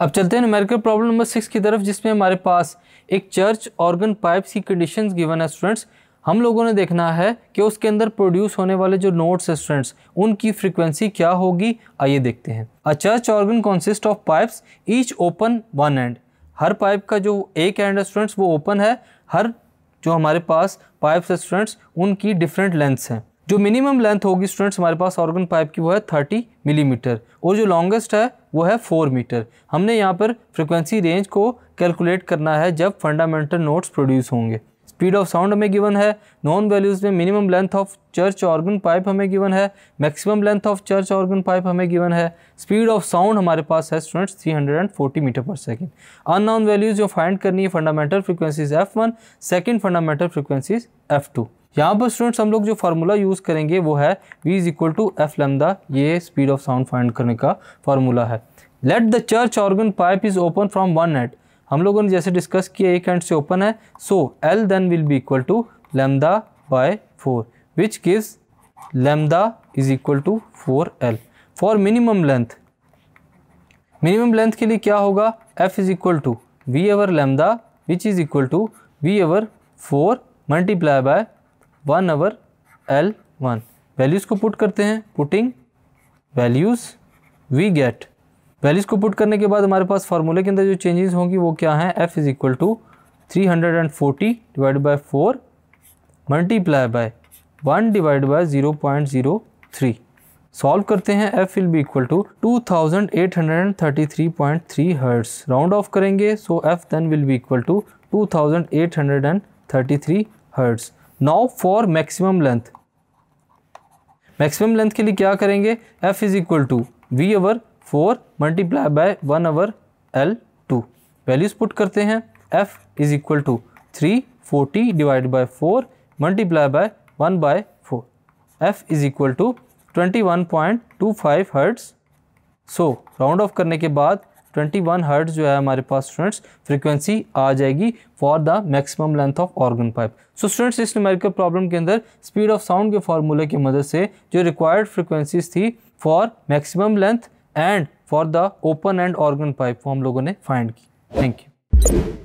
अब चलते हैं न्यूमेरिकल प्रॉब्लम नंबर सिक्स की तरफ जिसमें हमारे पास एक चर्च ऑर्गन पाइप्स की कंडीशंस गिवन है स्टूडेंट्स हम लोगों ने देखना है कि उसके अंदर प्रोड्यूस होने वाले जो नोट्स है स्टूडेंट्स उनकी फ्रीक्वेंसी क्या होगी आइए देखते हैं a church organ consist of pipes each open one end हर पाइप का जो एक एंड है स्टूडेंट्स वो ओपन है हर जो हमारे पास पाइप्स है स्टूडेंट्स उनकी डिफरेंट लेंथ्स हैं जो मिनिमम लेंथ होगी स्टूडेंट्स हमारे पास ऑर्गन पाइप की वो है थर्टी मिलीमीटर और जो लॉन्गेस्ट है वो है फोर मीटर हमने यहाँ पर फ्रिक्वेंसी रेंज को कैलकुलेट करना है जब फंडामेंटल नोट्स प्रोड्यूस होंगे स्पीड ऑफ साउंड हमें गिवन है नॉन वैल्यूज़ में minimum length of church organ pipe हमें गिवन है maximum length of church organ pipe हमें गिवन है स्पीड ऑफ साउंड हमारे पास है स्टूडेंट्स 340 मीटर पर अन अननोन वैल्यूज़ जो फाइंड करनी है fundamental frequencies F one second fundamental frequencies F two यहाँ पर स्टूडेंट्स हम लोग जो फार्मूला यूज़ करेंगे वो है V is equal to F lambda ये स्पीड ऑफ साउंड फाइंड करने का फार्मूला है let the church organ pipe is open from one end हम लोगों ने जैसे डिस्कस किया एक हैंड से ओपन है so L then will be equal to lambda by four which gives lambda is equal to four L for minimum length minimum length के लिए क्या होगा F is equal to V over lambda which is equal to V over four multiply by one over L one values को put करते हैं putting values we get values को put करने के बाद हमारे पास फार्मूले के अंदर जो चेंजेस होंगी वो क्या हैं F is equal to three hundred and forty divide by four multiply by one divide by zero point zero three solve करते हैं F will be equal to two thousand eight hundred and thirty three point three hertz round off करेंगे so F then will be equal to two thousand eight hundred and thirty three hertz now for maximum length maximum length के लिए क्या करेंगे F is equal to V over four multiply by one over L two values put करते हैं F is equal to three forty divide by four multiply by one by four F is equal to twenty one point two five hertz so round off करने के बाद twenty one hertz जो है हमारे पास students frequency आ जाएगी for the maximum length of organ pipe so students इस numerical problem के अंदर स्पीड ऑफ साउंड के फार्मूले की मदद से जो रिक्वायर्ड फ्रीक्वेंसीज थी for maximum length and for the open end organ pipe वो हम लोगों ने फाइंड की थैंक यू